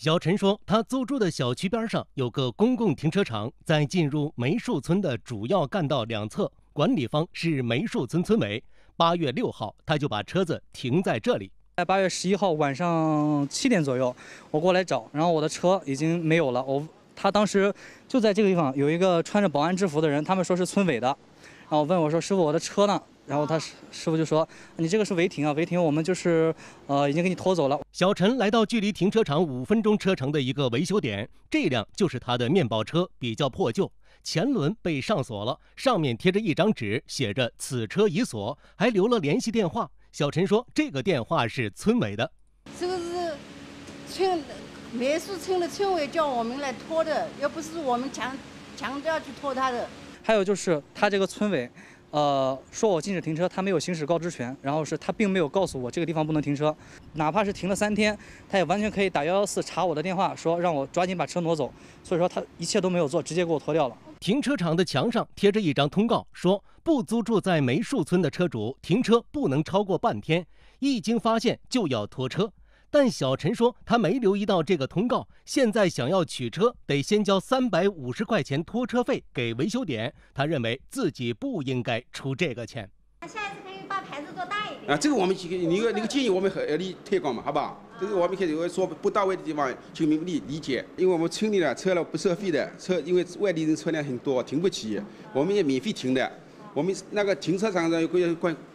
小陈说：“他租住的小区边上有个公共停车场，在进入梅树村的主要干道两侧，管理方是梅树村村委。八月六号，他就把车子停在这里。在八月十一号晚上七点左右，我过来找，然后我的车已经没有了。我他当时就在这个地方，有一个穿着保安制服的人，他们说是村委的。然后问我说：‘师傅，我的车呢？’”然后他师傅就说：“你这个是违停啊，违停我们就是，呃，已经给你拖走了。”小陈来到距离停车场五分钟车程的一个维修点，这辆就是他的面包车，比较破旧，前轮被上锁了，上面贴着一张纸，写着“此车已锁”，还留了联系电话。小陈说：“这个电话是村委的。”这个是村梅树村的村委叫我们来拖的，又不是我们强强调去拖他的。还有就是他这个村委。呃，说我禁止停车，他没有行驶告知权。然后是，他并没有告诉我这个地方不能停车，哪怕是停了三天，他也完全可以打幺幺四查我的电话，说让我抓紧把车挪走。所以说他一切都没有做，直接给我拖掉了。停车场的墙上贴着一张通告，说不租住在梅树村的车主停车不能超过半天，一经发现就要拖车。但小陈说，他没留意到这个通告。现在想要取车，得先交三百五十块钱拖车费给维修点。他认为自己不应该出这个钱。下一次可以把牌子做大一点啊！这个我们几个，你个你个建议我们合要力推广嘛，好不好？这个我们开始说不到位的地方，请明理理解。因为我们村里呢车了不收费的车，因为外地人车辆很多，停不起，我们也免费停的。我们那个停车场上要要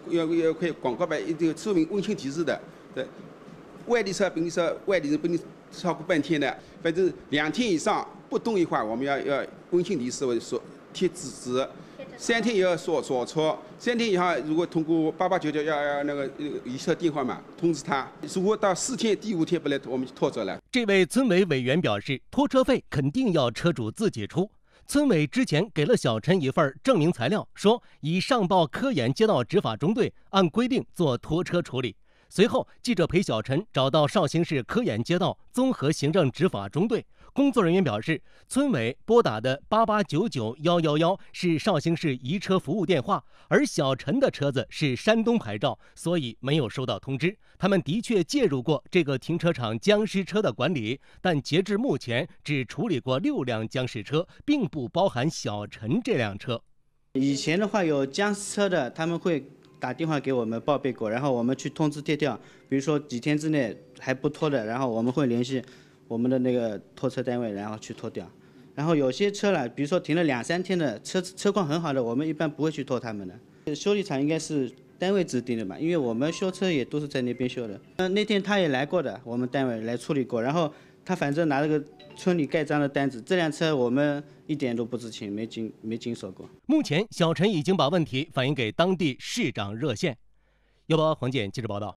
要有块广告牌，一定注明温馨提示的，对。外地车，比如说外地人，比你超过半天的，反正两天以上不动的话，我们要要温馨提示我说贴纸纸，三天以后锁锁车，三天以后如果通过八八九九幺幺那个呃一车电话嘛通知他，如果到四天第五天不来，我们就拖走了。这位村委委员表示，拖车费肯定要车主自己出。村委之前给了小陈一份证明材料，说已上报科研街道执法中队，按规定做拖车处理。随后，记者陪小陈找到绍兴市柯岩街道综合行政执法中队工作人员表示，村委拨打的八八九九幺幺幺是绍兴市移车服务电话，而小陈的车子是山东牌照，所以没有收到通知。他们的确介入过这个停车场僵尸车的管理，但截至目前只处理过六辆僵尸车，并不包含小陈这辆车。以前的话有僵尸车的，他们会。打电话给我们报备过，然后我们去通知贴掉。比如说几天之内还不拖的，然后我们会联系我们的那个拖车单位，然后去拖掉。然后有些车了，比如说停了两三天的车，车况很好的，我们一般不会去拖他们的。修理厂应该是。单位指定的嘛，因为我们修车也都是在那边修的。嗯，那天他也来过的，我们单位来处理过。然后他反正拿了个村里盖章的单子，这辆车我们一点都不知情，没经没经手过。目前，小陈已经把问题反映给当地市长热线。幺八黄建记者报道。